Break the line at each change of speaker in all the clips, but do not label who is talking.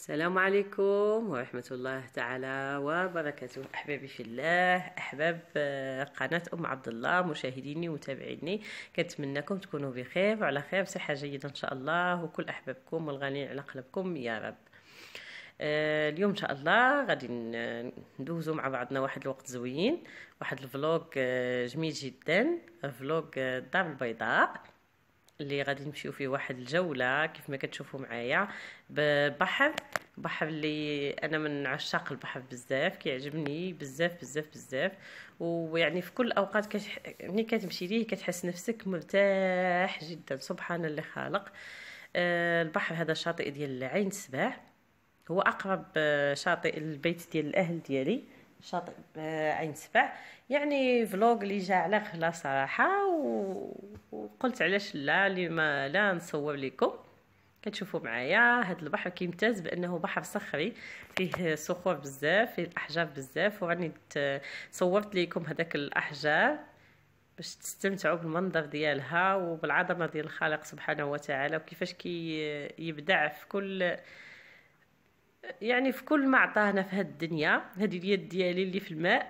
السلام عليكم ورحمة الله تعالى وبركاته أحبابي في الله أحباب آه، قناة أم عبد الله مشاهديني ومتابعيني كنتمنىكم تكونوا بخير وعلى خير بصحة جيدة إن شاء الله وكل أحبابكم والغالين على قلبكم يا رب آه، اليوم ان شاء الله غادي ندوزو مع بعضنا واحد الوقت زوين واحد الفلوق آه، جميل جدا فلوق الدار البيضاء اللي غادي نمشيو فيه واحد الجوله كيف ما كتشوفوا معايا ببحر بحر اللي انا من عشاق البحر بزاف كيعجبني بزاف بزاف بزاف ويعني في كل الاوقات كتح... ملي كتمشي ليه كتحس نفسك مرتاح جدا سبحان اللي خالق آه، البحر هذا الشاطئ ديال عين سباع هو اقرب آه، شاطئ البيت ديال الاهل ديالي شاطئ آه، عين سبع يعني فلوغ اللي جا على خلا صراحه و... وقلت علاش لا اللي ما لا نصور لكم كتشوفوا معايا هذا البحر كيمتاز بانه بحر صخري فيه صخور بزاف فيه الاحجار بزاف وراني صورت لكم هذاك الاحجار باش تستمتعوا بالمنظر ديالها وبالعظمه ديال الخالق سبحانه وتعالى وكيفاش كي يبدع في كل يعني في كل ما عطانا في هاد الدنيا هذه اليد ديالي اللي في الماء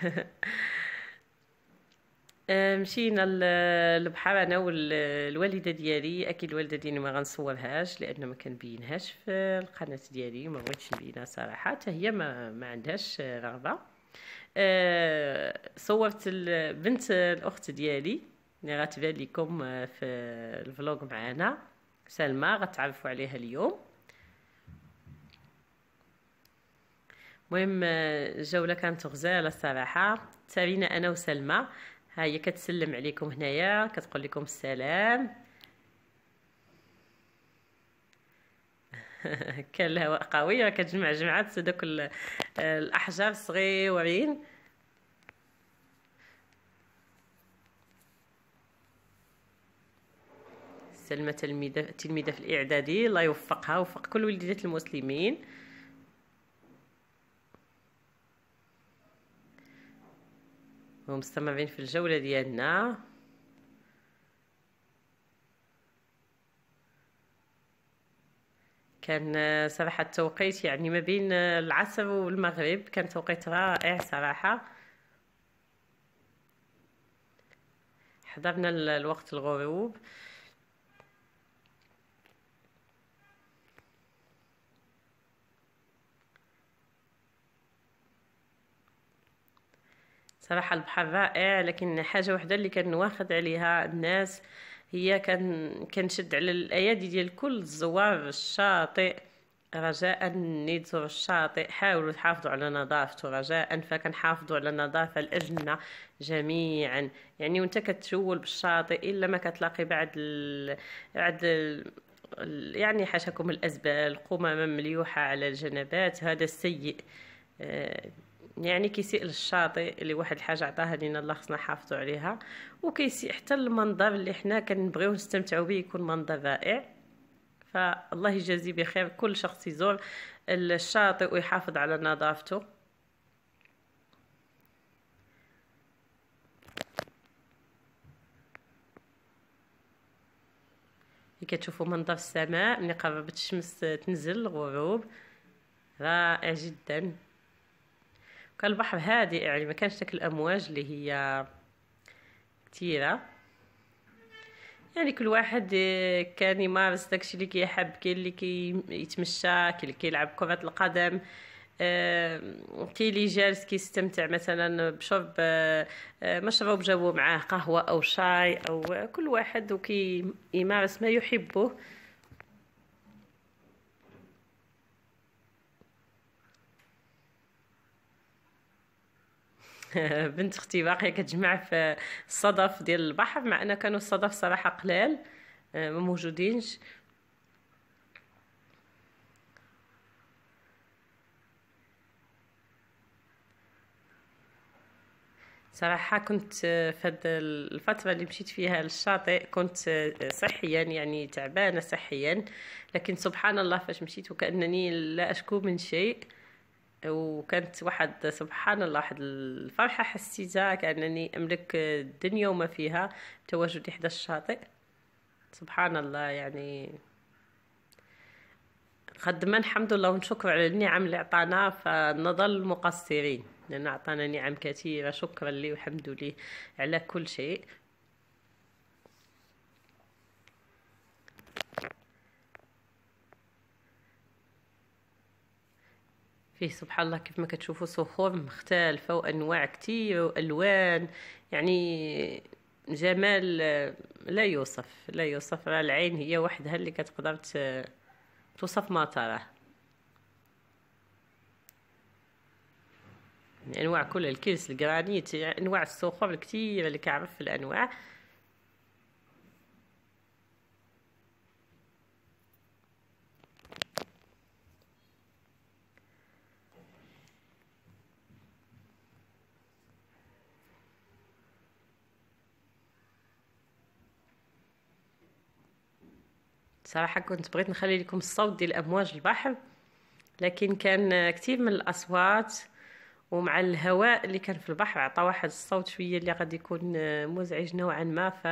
آه، مشينا للبحر انا والوالده ديالي اكيد الوالده ديالي ما غنصورهاش لانه ما كنبينهاش في القناه ديالي ما بغيتش نبينها صراحه حتى هي ما, ما عندهاش رغبه آه، صورت بنت الاخت ديالي اللي غتبان لكم آه، في الفلوق معانا سلمى غتعرفوا عليها اليوم المهم الجوله كانت غزاله الصراحه سارينا انا وسلمى ها هي كتسلم عليكم هنايا كتقول لكم السلام كان الهواء قوي كتجمع جمعات دوك الاحجار الصغيورين سلمى تلميذة تلميذة في الإعدادي الله يوفقها ووفق كل وليدات المسلمين ومستمرين في الجولة ديالنا كان صراحة التوقيت يعني ما بين العصر والمغرب كان توقيت رائع صراحة حضرنا الوقت الغروب صراحه البحر رائع لكن حاجه واحده اللي كان واخد عليها الناس هي كان كنشد على الايادي ديال كل الزوار الشاطئ رجاء اللي تزور الشاطئ حاولوا تحافظوا على نظافته رجاء فكنحافظوا على النظافه لاجلنا جميعا يعني وانت كتشول بالشاطئ الا ما كتلاقي بعد بعد يعني حاشاكم الازبال قمامه مليوحه على الجنبات هذا السيء آه، يعني كيسيء للشاطئ اللي واحد الحاجه عطاها لينا الله خصنا نحافظوا عليها وكيسيء حتى المنظر اللي حنا كنبغيو نستمتعوا به يكون منظر رائع فالله يجازي بخير كل شخص يزور الشاطئ ويحافظ على نظافته كتشوفوا منظر السماء ملي قربت الشمس تنزل الغروب رائع جدا كان البحر هادئ يعني ما كانش تلك الامواج اللي هي كثيره يعني كل واحد آه، كان يمارس داكشي اللي كيحب كاين اللي كيتمشى كاين اللي كيلعب كره القدم كاين اللي جالس كيستمتع مثلا بشرب آه، آه، مشروب جابو معاه قهوه او شاي او كل واحد وكيمارس ما يحبه بنت اختي باقيه كتجمع في الصدف ديال البحر مع ان كانوا الصدف صراحه قلال آه، ما موجودينش صراحه كنت آه، في هاد الفتره اللي مشيت فيها للشاطئ كنت آه، صحيا يعني تعبانه صحيا لكن سبحان الله فاش مشيت وكانني لا اشكو من شيء وكانت واحد سبحان الله واحد الفرحة حسيتها كأنني أملك الدنيا وما فيها تواجدي حدا الشاطئ سبحان الله يعني خدمة الحمد لله الله ونشكر على النعم اللي عطانا فنظل مقصرين لأن عطانا نعم كثيرة شكرا لي وحمد لله على كل شيء فيه سبحان الله كيف ما كتشوفوا صخور مختلفة وأنواع كتير وألوان يعني جمال آه، لا يوصف لا يوصف راه العين هي وحدها اللي كتقدر توصف ما تراه يعني انواع كل الكيس الجرانيت يعني انواع الصخور الكثيره اللي كعرف الانواع صراحة كنت بغيت نخلي لكم الصوت ديال أمواج البحر لكن كان كثير من الأصوات ومع الهواء اللي كان في البحر عطى واحد الصوت شوية اللي قد يكون مزعج نوعا ما ف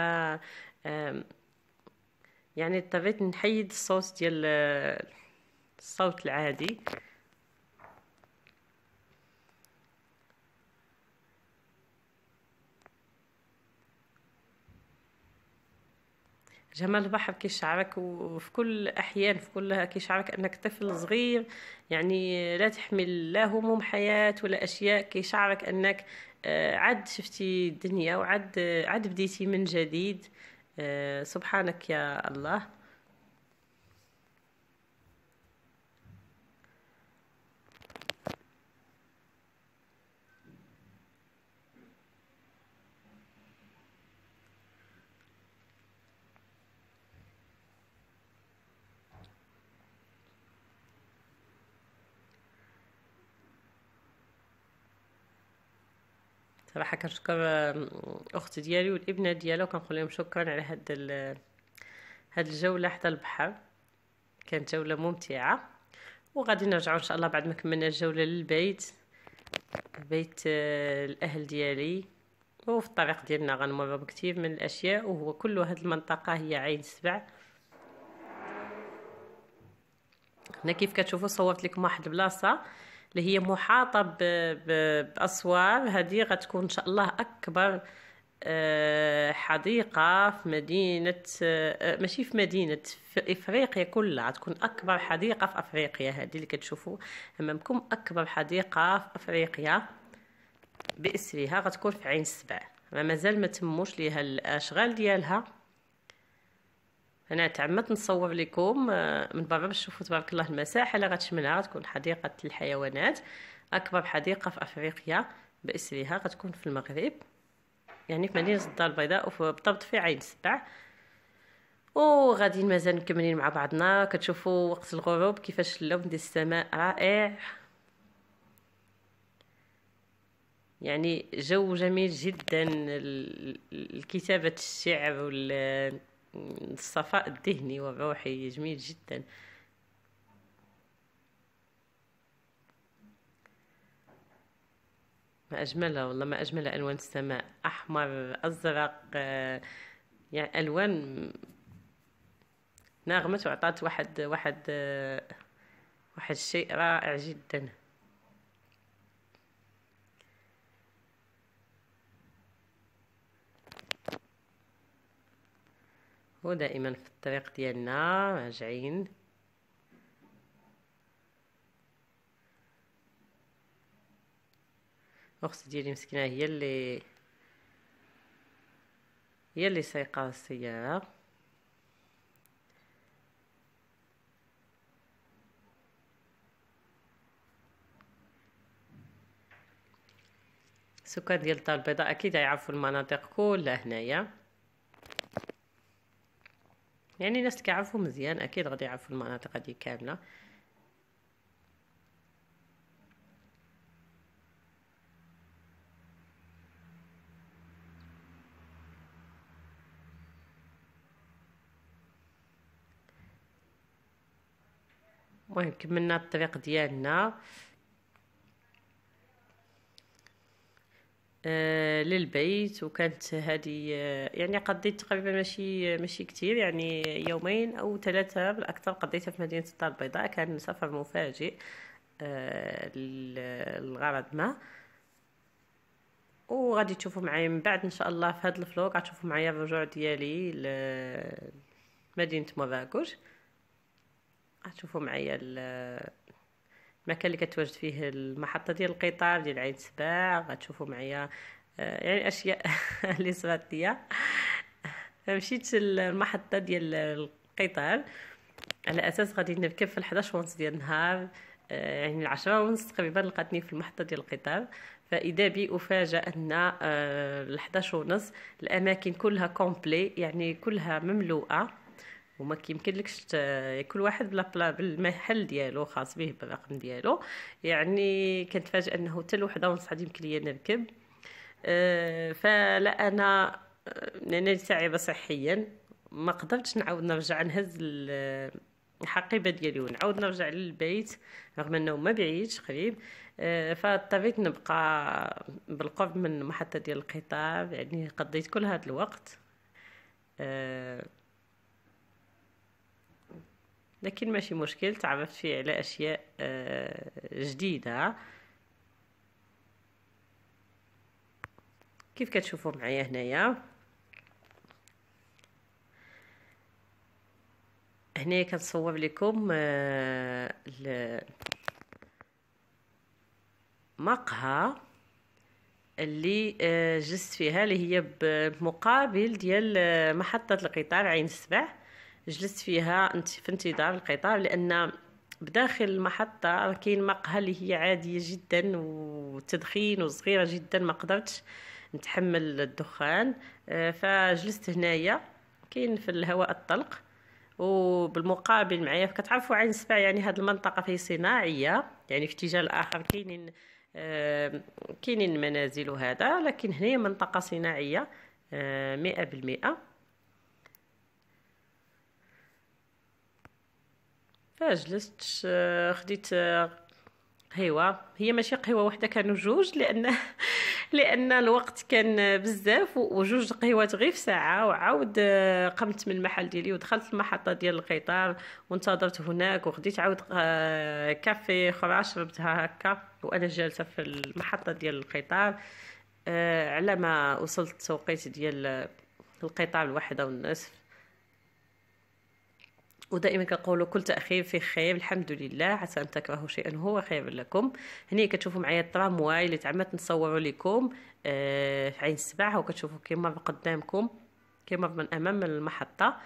يعني اضطريت نحيد الصوت ديال آه، الصوت العادي جمال البحر كي شعرك وفي كل أحيان في كلها كي شعرك أنك طفل صغير يعني لا تحمل لا هموم حياة ولا أشياء كي شعرك أنك آه، عد شفتي الدنيا وعد آه، عد بديتي من جديد آه، سبحانك يا الله صراحة كنشكر اختي ديالي والابنة ديالها وكنقول لهم شكرا على هاد ال... هاد الجولة حدا البحر كانت جولة ممتعة وغادي نرجعو إن شاء الله بعد ما كملنا الجولة للبيت بيت آه، الأهل ديالي وفي الطريق ديالنا غنمر بكثير من الأشياء وهو كل هاد المنطقة هي عين سبع هنا كيف كتشوفوا صورت لكم واحد البلاصه اللي هي محاطة بأسوار هذه غتكون إن شاء الله أكبر آه، حديقة في مدينة آه، ماشي في مدينة في إفريقيا كلها غتكون أكبر حديقة في أفريقيا هذه اللي كتشوفوا أمامكم أكبر حديقة في أفريقيا باسرها غتكون في عين السبع ما مازال ما تموش ليها الاشغال ديالها انا تعمدت نصور لكم آه، من برا باش تشوفوا تبارك الله المساحه اللي غتشملها غتكون حديقه الحيوانات اكبر حديقه في افريقيا باسرها غتكون في المغرب يعني في مدينه الدار البيضاء وبالضبط في عين سبع وغادي مازال مكملين مع بعضنا كتشوفوا وقت الغروب كيفاش اللون ديال السماء رائع يعني جو جميل جدا لكتابه الشعر وال الصفاء الذهني والروحي جميل جدا ما أجملها والله ما أجمل ألوان السماء أحمر أزرق آه، يعني ألوان ناغمت وعطات واحد واحد آه، واحد شيء رائع جدا ودائما في الطريق ديالنا راجعين اختي ديالي مسكينه هي اللي هي اللي سايقه السياره السكان ديال الدار البيضاء اكيد يعرفوا المناطق كلها هنايا يعني الناس اللي كيعرفو مزيان اكيد غادي يعرفو المناطق هادي كامله المهم كملنا الطريق ديالنا آه، للبيت وكانت هذه آه، يعني قضيت تقريبا ماشي ماشي كتير يعني يومين او ثلاثه بالاكثر قضيتها في مدينه الدار البيضاء كان سفر مفاجئ آه، لغرض ما وغادي تشوفوا معايا من بعد ان شاء الله في هذا الفلوق غتشوفوا معايا الرجوع ديالي لمدينه مراكش غتشوفوا معايا المكان اللي كتواجد فيه المحطه ديال القطار ديال عين سباع غتشوفوا معايا آه، يعني اشياء اللي صرات ليا مشيت للمحطه ديال القطار على اساس غادي نركب في 11 ونص ديال النهار آه، يعني العشرة ونص تقريبا لقاتني في المحطة ديال القطار فإذا بي أفاجأ أن آه، الحداش ونص الأماكن كلها كومبلي يعني كلها مملوءة وما كيمكنلكش كل واحد بلا بلا بالمحل ديالو خاص به بالرقم ديالو يعني كنتفاجئ انه حتى وحدة ونص عاد يمكن ليا نركب آه، فلا انا لانني آه، تعبه صحيا ما قدرتش نعاود نرجع نهز الحقيبه ديالي ونعاود نرجع للبيت رغم انه ما بعيدش قريب أه فاضطريت نبقى بالقرب من محطه ديال القطار يعني قضيت كل هذا الوقت أه لكن ماشي مشكل تعرفت فيه على أشياء آه، جديدة كيف كتشوفوا معايا هنايا هنايا كنصور لكم آه، مقهى اللي آه، جست فيها اللي هي بمقابل ديال محطة القطار عين السبع جلست فيها في انتظار القطار لان بداخل المحطة كاين مقهى اللي هي عادية جدا وتدخين وصغيرة جدا ما قدرتش نتحمل الدخان آه، فجلست هنايا كاين في الهواء الطلق وبالمقابل معايا كتعرفوا عين سبع يعني هذه المنطقة في صناعية يعني في اتجاه الآخر كاينين آه، كاينين منازل وهذا لكن هنا منطقة صناعية آه، مئة بالمئة فجلست آه، خديت آه، قهيوه هي ماشي قهيوه وحده كانوا جوج لان لان الوقت كان بزاف وجوج قهيوات غير في ساعه وعاود آه، قمت من المحل ديالي ودخلت المحطه ديال القطار وانتظرت هناك وخديت عاود كافي اخرى شربتها هكا وانا جالسه في المحطه ديال القطار على ما وصلت توقيت ديال القطار الواحدة والنصف ودائما كنقولوا كل تاخير فيه خير الحمد لله عسى ان تكرهوا شيئا هو خير لكم هنا كتشوفوا معايا الترامواي اللي تعمدت نصوروا لكم آه في عين السبع وكتشوفوا كيمر قدامكم كيمر من امام المحطه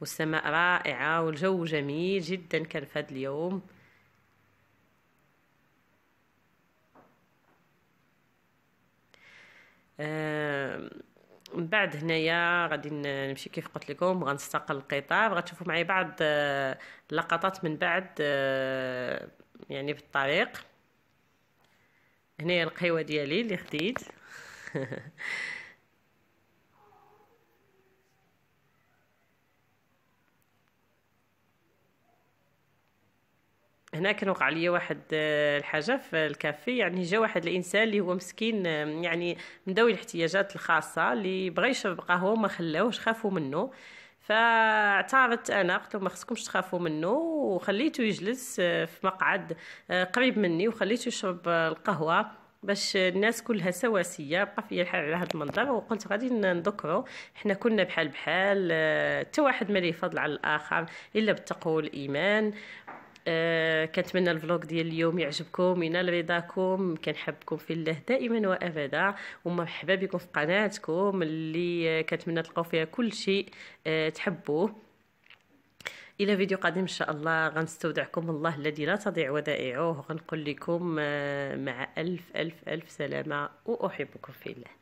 والسماء رائعه والجو جميل جدا كان في هذا اليوم من بعد هنايا غادي نمشي كيف قلت لكم غنستقل القطار غتشوفوا معايا بعض اللقطات آه، من بعد آه، يعني في الطريق هنايا القهوه ديالي اللي خديت هنا كان وقع لي واحد آه، الحاجه في الكافي يعني جا واحد الانسان اللي هو مسكين آه، يعني من ذوي الاحتياجات الخاصه اللي بغى يشرب قهوه ما خلاوش خافوا منه فاعترضت انا قلت ما خصكمش تخافوا منه وخليته يجلس آه، في مقعد قريب مني وخليته يشرب القهوه باش الناس كلها سواسيه بقى فيا الحال على هذا المنظر وقلت غادي نذكره حنا كنا بحال بحال حتى واحد ما فضل على الاخر الا بالتقوى والايمان آه، كنتمنى الفلوق ديال اليوم يعجبكم ينال رضاكم كنحبكم في الله دائما وابدا ومرحبا بكم في قناتكم اللي كنتمنى تلقاو فيها كل شيء آه، تحبوه الى فيديو قادم ان شاء الله غنستودعكم الله الذي لا تضيع ودائعه غنقول لكم آه، مع الف الف الف سلامه واحبكم في الله